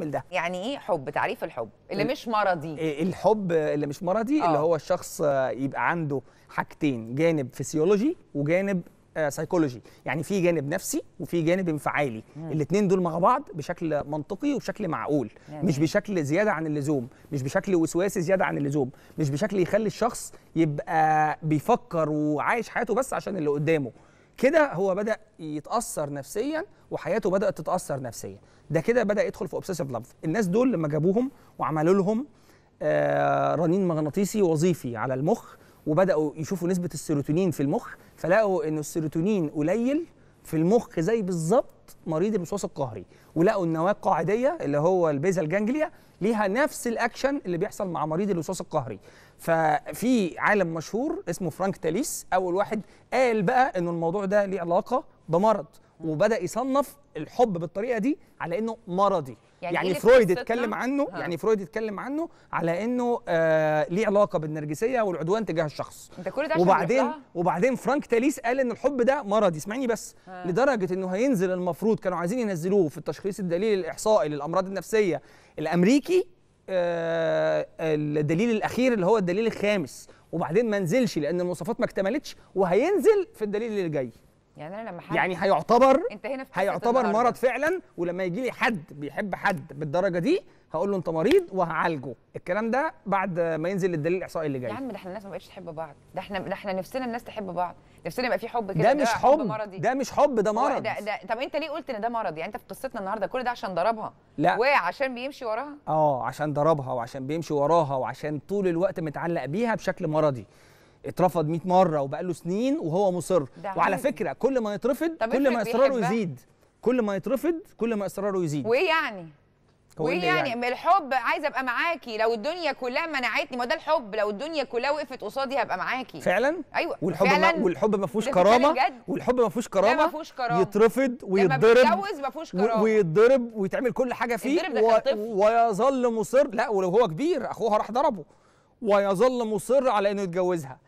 من ده يعني ايه حب تعريف الحب اللي مش مرضي إيه، الحب اللي مش مرضي أوه. اللي آه. هو الشخص يبقى عنده حاجتين جانب فسيولوجي وجانب سايكولوجي آه، يعني في جانب نفسي وفي جانب انفعالي الاثنين دول مع بعض بشكل منطقي وبشكل معقول يعني. مش بشكل زياده عن اللزوم مش بشكل وسواسي زياده عن اللزوم مش بشكل يخلي الشخص يبقى بيفكر وعايش حياته بس عشان اللي قدامه كده هو بدا يتاثر نفسيا وحياته بدات تتاثر نفسيا ده كده بدا يدخل في اوبسيسيف لاف الناس دول لما جابوهم وعملوا لهم آه، رنين مغناطيسي وظيفي على المخ وبداوا يشوفوا نسبه السيروتونين في المخ فلقوا ان السيروتونين قليل في المخ زي بالظبط مريض الوسواس القهري ولقوا النواه القاعديه اللي هو البيزل جانجليا ليها نفس الاكشن اللي بيحصل مع مريض الوسواس القهري ففي عالم مشهور اسمه فرانك تاليس اول واحد قال بقى انه الموضوع ده ليه علاقه بمرض وبدا يصنف الحب بالطريقه دي على انه مرضي يعني, يعني إيه فرويد اتكلم عنه ها. يعني فرويد اتكلم عنه على انه آه ليه علاقه بالنرجسيه والعدوان تجاه الشخص ده كل ده عشان وبعدين وبعدين فرانك تاليس قال ان الحب ده مرض اسمعني بس ها. لدرجه انه هينزل المفروض كانوا عايزين ينزلوه في التشخيص الدليل الاحصائي للامراض النفسيه الامريكي آه الدليل الاخير اللي هو الدليل الخامس وبعدين ما نزلش لان المواصفات ما اكتملتش وهينزل في الدليل اللي جاي يعني انا لما حد يعني هيعتبر انت هنا في هيعتبر النهاردة. مرض فعلا ولما يجي لي حد بيحب حد بالدرجه دي هقول له انت مريض وهعالجه الكلام ده بعد ما ينزل الدليل الاحصائي اللي جاي يا عم ده احنا الناس ما بقتش تحب بعض ده احنا ده احنا نفسنا الناس تحب بعض نفسنا يبقى في حب كده ده, مش حب ده مش حب ده مرض ده, ده طب انت ليه قلت ان ده مرض يعني انت في قصتنا النهارده كل ده عشان ضربها لا وعشان بيمشي وراها اه عشان ضربها وعشان بيمشي وراها وعشان طول الوقت متعلق بيها بشكل مرضي اترفض 100 مره وبقى له سنين وهو مصر وعلى فكره كل ما يترفض كل ما اصراره يزيد كل ما يترفض كل ما اصراره يزيد وايه يعني وايه يعني, يعني الحب عايزه ابقى معاكي لو الدنيا كلها منعتني ما ده الحب لو الدنيا كلها وقفت قصادي هبقى معاكي فعلا ايوه والحب فعلا ما والحب ما فيهوش كرامه والحب ما فيهوش كرامه ما فيهوش كرامه يترفض ويتضرب ما فيهوش كرامه ويتضرب ويتعمل كل حاجه فيه و... ويظل مصر لا ولو هو كبير اخوها راح ضربه ويظل مصر على انه يتجوزها